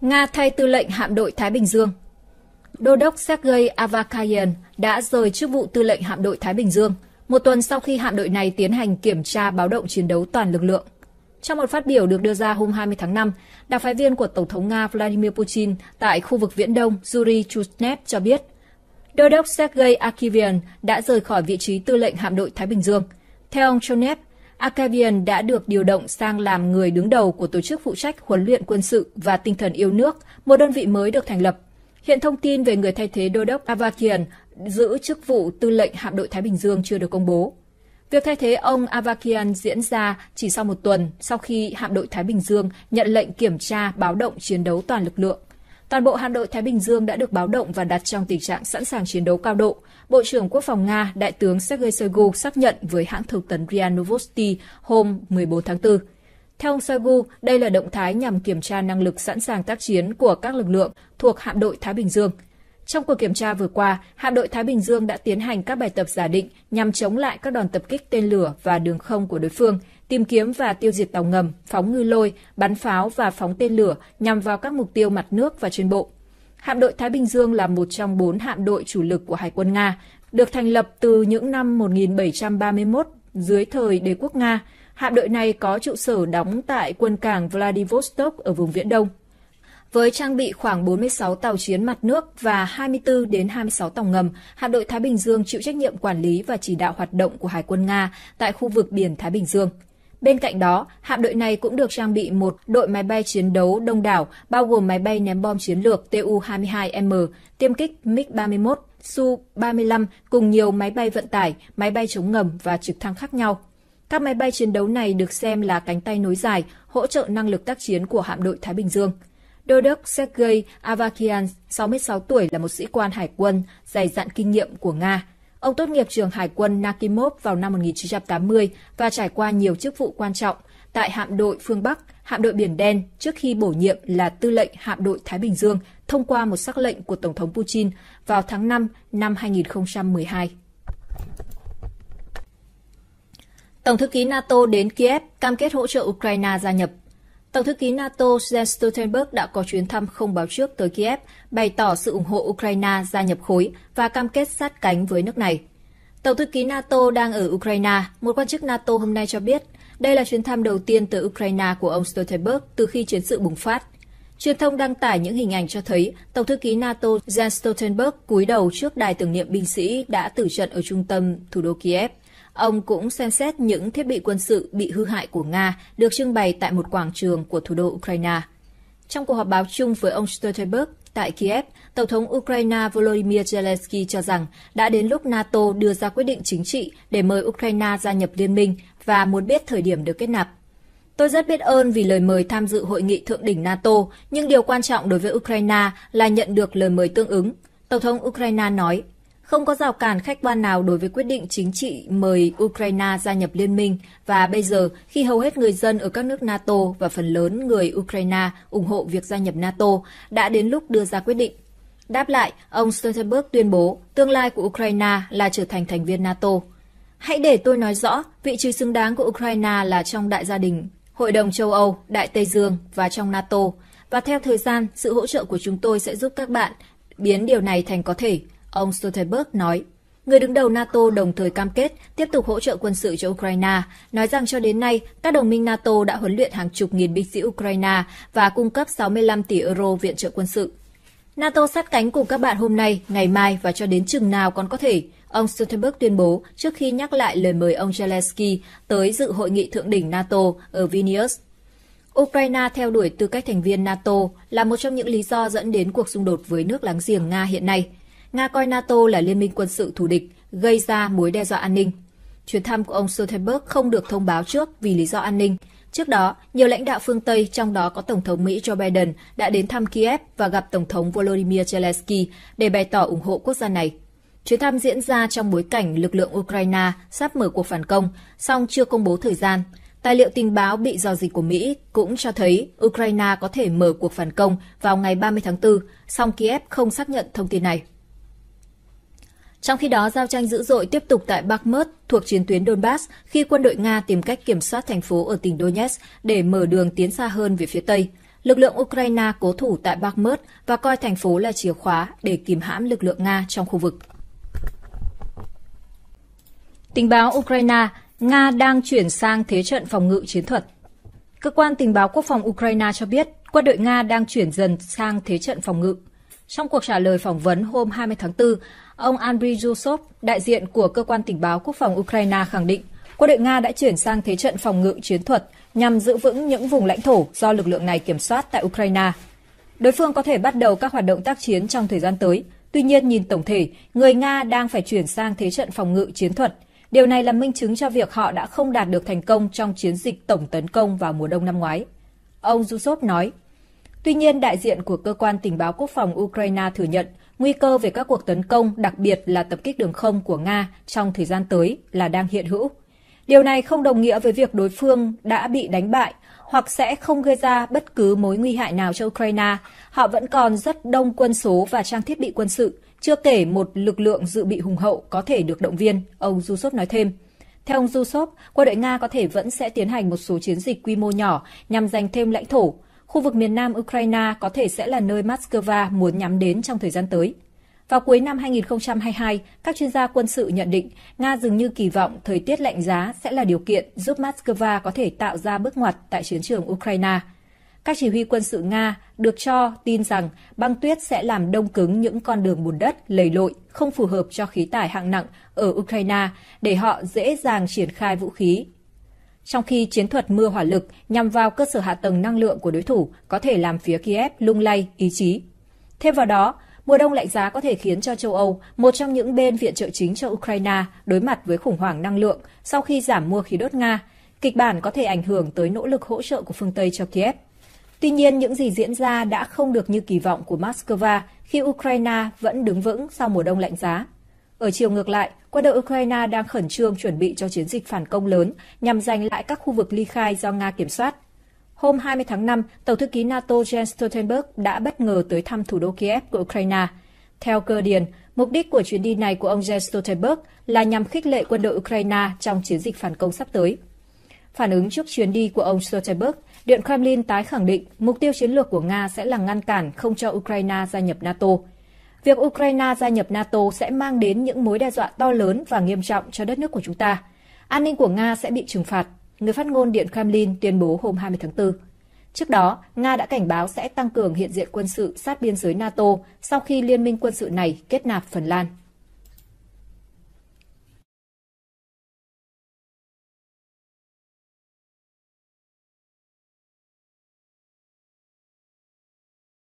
Nga thay tư lệnh hạm đội Thái Bình Dương Đô đốc Sergei Avakayan đã rời chức vụ tư lệnh hạm đội Thái Bình Dương một tuần sau khi hạm đội này tiến hành kiểm tra báo động chiến đấu toàn lực lượng. Trong một phát biểu được đưa ra hôm 20 tháng 5, đặc phái viên của Tổng thống Nga Vladimir Putin tại khu vực Viễn Đông Yuri Chushnev cho biết, Đô đốc Sergei Akivian đã rời khỏi vị trí tư lệnh hạm đội Thái Bình Dương. Theo ông Chushnev, Akavian đã được điều động sang làm người đứng đầu của tổ chức phụ trách huấn luyện quân sự và tinh thần yêu nước, một đơn vị mới được thành lập. Hiện thông tin về người thay thế đô đốc Avakian giữ chức vụ tư lệnh hạm đội Thái Bình Dương chưa được công bố. Việc thay thế ông Avakian diễn ra chỉ sau một tuần sau khi hạm đội Thái Bình Dương nhận lệnh kiểm tra báo động chiến đấu toàn lực lượng. Toàn bộ hạm đội Thái Bình Dương đã được báo động và đặt trong tình trạng sẵn sàng chiến đấu cao độ. Bộ trưởng Quốc phòng Nga, Đại tướng Sergei Shoigu xác nhận với hãng thông tấn RIA Novosti hôm 14 tháng 4. Theo ông Shoigu, đây là động thái nhằm kiểm tra năng lực sẵn sàng tác chiến của các lực lượng thuộc hạm đội Thái Bình Dương. Trong cuộc kiểm tra vừa qua, hạm đội Thái Bình Dương đã tiến hành các bài tập giả định nhằm chống lại các đòn tập kích tên lửa và đường không của đối phương, tìm kiếm và tiêu diệt tàu ngầm, phóng ngư lôi, bắn pháo và phóng tên lửa nhằm vào các mục tiêu mặt nước và trên bộ. Hạm đội Thái Bình Dương là một trong bốn hạm đội chủ lực của Hải quân Nga, được thành lập từ những năm 1731 dưới thời đế quốc Nga. Hạm đội này có trụ sở đóng tại quân cảng Vladivostok ở vùng Viễn Đông. Với trang bị khoảng 46 tàu chiến mặt nước và 24 đến 26 tàu ngầm, hạm đội Thái Bình Dương chịu trách nhiệm quản lý và chỉ đạo hoạt động của Hải quân Nga tại khu vực biển Thái Bình Dương. Bên cạnh đó, hạm đội này cũng được trang bị một đội máy bay chiến đấu đông đảo, bao gồm máy bay ném bom chiến lược Tu-22M, tiêm kích MiG-31, Su-35 cùng nhiều máy bay vận tải, máy bay chống ngầm và trực thăng khác nhau. Các máy bay chiến đấu này được xem là cánh tay nối dài, hỗ trợ năng lực tác chiến của hạm đội Thái Bình Dương. Đô đốc Sergei Avakian, 66 tuổi, là một sĩ quan hải quân dày dặn kinh nghiệm của Nga, Ông tốt nghiệp trường Hải quân Nakimov vào năm 1980 và trải qua nhiều chức vụ quan trọng tại hạm đội phương Bắc, hạm đội Biển Đen trước khi bổ nhiệm là tư lệnh hạm đội Thái Bình Dương thông qua một sắc lệnh của Tổng thống Putin vào tháng 5 năm 2012. Tổng thư ký NATO đến Kiev cam kết hỗ trợ Ukraine gia nhập Tổng thư ký NATO Jens Stoltenberg đã có chuyến thăm không báo trước tới Kiev, bày tỏ sự ủng hộ Ukraine gia nhập khối và cam kết sát cánh với nước này. Tổng thư ký NATO đang ở Ukraine, một quan chức NATO hôm nay cho biết đây là chuyến thăm đầu tiên tới Ukraine của ông Stoltenberg từ khi chiến sự bùng phát. Truyền thông đăng tải những hình ảnh cho thấy Tổng thư ký NATO Jens Stoltenberg cúi đầu trước đài tưởng niệm binh sĩ đã tử trận ở trung tâm thủ đô Kiev. Ông cũng xem xét những thiết bị quân sự bị hư hại của Nga được trưng bày tại một quảng trường của thủ đô Ukraine. Trong cuộc họp báo chung với ông Stoltenberg tại Kiev, Tổng thống Ukraine Volodymyr Zelensky cho rằng đã đến lúc NATO đưa ra quyết định chính trị để mời Ukraine gia nhập liên minh và muốn biết thời điểm được kết nạp. Tôi rất biết ơn vì lời mời tham dự hội nghị thượng đỉnh NATO, nhưng điều quan trọng đối với Ukraine là nhận được lời mời tương ứng, Tổng thống Ukraine nói không có rào cản khách quan nào đối với quyết định chính trị mời Ukraine gia nhập liên minh và bây giờ khi hầu hết người dân ở các nước NATO và phần lớn người Ukraine ủng hộ việc gia nhập NATO đã đến lúc đưa ra quyết định. Đáp lại, ông Stoltenberg tuyên bố tương lai của Ukraine là trở thành thành viên NATO. Hãy để tôi nói rõ, vị trí xứng đáng của Ukraine là trong đại gia đình, Hội đồng châu Âu, Đại Tây Dương và trong NATO. Và theo thời gian, sự hỗ trợ của chúng tôi sẽ giúp các bạn biến điều này thành có thể, Ông Stoltenberg nói, người đứng đầu NATO đồng thời cam kết tiếp tục hỗ trợ quân sự cho Ukraine, nói rằng cho đến nay, các đồng minh NATO đã huấn luyện hàng chục nghìn binh sĩ Ukraine và cung cấp 65 tỷ euro viện trợ quân sự. NATO sát cánh cùng các bạn hôm nay, ngày mai và cho đến chừng nào còn có thể, ông Stoltenberg tuyên bố trước khi nhắc lại lời mời ông Zelensky tới dự hội nghị thượng đỉnh NATO ở Vilnius. Ukraine theo đuổi tư cách thành viên NATO là một trong những lý do dẫn đến cuộc xung đột với nước láng giềng Nga hiện nay – Nga coi NATO là liên minh quân sự thù địch, gây ra mối đe dọa an ninh. Chuyến thăm của ông Stoltenberg không được thông báo trước vì lý do an ninh. Trước đó, nhiều lãnh đạo phương Tây, trong đó có Tổng thống Mỹ Joe Biden, đã đến thăm Kiev và gặp Tổng thống Volodymyr Zelensky để bày tỏ ủng hộ quốc gia này. Chuyến thăm diễn ra trong bối cảnh lực lượng Ukraine sắp mở cuộc phản công, song chưa công bố thời gian. Tài liệu tình báo bị dò dịch của Mỹ cũng cho thấy Ukraine có thể mở cuộc phản công vào ngày 30 tháng 4, song Kiev không xác nhận thông tin này. Trong khi đó, giao tranh dữ dội tiếp tục tại Bakhmut thuộc chiến tuyến Donbass khi quân đội Nga tìm cách kiểm soát thành phố ở tỉnh Donetsk để mở đường tiến xa hơn về phía Tây. Lực lượng Ukraine cố thủ tại Bakhmut và coi thành phố là chìa khóa để kìm hãm lực lượng Nga trong khu vực. Tình báo Ukraine, Nga đang chuyển sang thế trận phòng ngự chiến thuật. Cơ quan tình báo quốc phòng Ukraine cho biết quân đội Nga đang chuyển dần sang thế trận phòng ngự. Trong cuộc trả lời phỏng vấn hôm 20 tháng 4, ông Andriy Yusov, đại diện của Cơ quan Tình báo Quốc phòng Ukraine khẳng định, quân đội Nga đã chuyển sang thế trận phòng ngự chiến thuật nhằm giữ vững những vùng lãnh thổ do lực lượng này kiểm soát tại Ukraine. Đối phương có thể bắt đầu các hoạt động tác chiến trong thời gian tới, tuy nhiên nhìn tổng thể, người Nga đang phải chuyển sang thế trận phòng ngự chiến thuật. Điều này là minh chứng cho việc họ đã không đạt được thành công trong chiến dịch tổng tấn công vào mùa đông năm ngoái. Ông Yusov nói, Tuy nhiên, đại diện của Cơ quan Tình báo Quốc phòng Ukraine thừa nhận nguy cơ về các cuộc tấn công, đặc biệt là tập kích đường không của Nga trong thời gian tới là đang hiện hữu. Điều này không đồng nghĩa với việc đối phương đã bị đánh bại hoặc sẽ không gây ra bất cứ mối nguy hại nào cho Ukraine. Họ vẫn còn rất đông quân số và trang thiết bị quân sự, chưa kể một lực lượng dự bị hùng hậu có thể được động viên, ông Jusov nói thêm. Theo ông Jusov, quân đội Nga có thể vẫn sẽ tiến hành một số chiến dịch quy mô nhỏ nhằm giành thêm lãnh thổ, khu vực miền nam Ukraine có thể sẽ là nơi Moscow muốn nhắm đến trong thời gian tới. Vào cuối năm 2022, các chuyên gia quân sự nhận định Nga dường như kỳ vọng thời tiết lạnh giá sẽ là điều kiện giúp Moscow có thể tạo ra bước ngoặt tại chiến trường Ukraine. Các chỉ huy quân sự Nga được cho tin rằng băng tuyết sẽ làm đông cứng những con đường bùn đất lầy lội không phù hợp cho khí tải hạng nặng ở Ukraine để họ dễ dàng triển khai vũ khí trong khi chiến thuật mưa hỏa lực nhằm vào cơ sở hạ tầng năng lượng của đối thủ có thể làm phía Kiev lung lay ý chí. Thêm vào đó, mùa đông lạnh giá có thể khiến cho châu Âu, một trong những bên viện trợ chính cho Ukraine, đối mặt với khủng hoảng năng lượng sau khi giảm mua khí đốt Nga. Kịch bản có thể ảnh hưởng tới nỗ lực hỗ trợ của phương Tây cho Kiev. Tuy nhiên, những gì diễn ra đã không được như kỳ vọng của Moscow khi Ukraine vẫn đứng vững sau mùa đông lạnh giá. Ở chiều ngược lại, quân đội Ukraine đang khẩn trương chuẩn bị cho chiến dịch phản công lớn nhằm giành lại các khu vực ly khai do Nga kiểm soát. Hôm 20 tháng 5, Tổng thư ký NATO Jens Stoltenberg đã bất ngờ tới thăm thủ đô Kiev của Ukraine. Theo cơ Điền, mục đích của chuyến đi này của ông Jens Stoltenberg là nhằm khích lệ quân đội Ukraine trong chiến dịch phản công sắp tới. Phản ứng trước chuyến đi của ông Stoltenberg, Điện Kremlin tái khẳng định mục tiêu chiến lược của Nga sẽ là ngăn cản không cho Ukraine gia nhập NATO – việc Ukraine gia nhập NATO sẽ mang đến những mối đe dọa to lớn và nghiêm trọng cho đất nước của chúng ta. An ninh của Nga sẽ bị trừng phạt, người phát ngôn Điện Kremlin tuyên bố hôm 20 tháng 4. Trước đó, Nga đã cảnh báo sẽ tăng cường hiện diện quân sự sát biên giới NATO sau khi liên minh quân sự này kết nạp Phần Lan.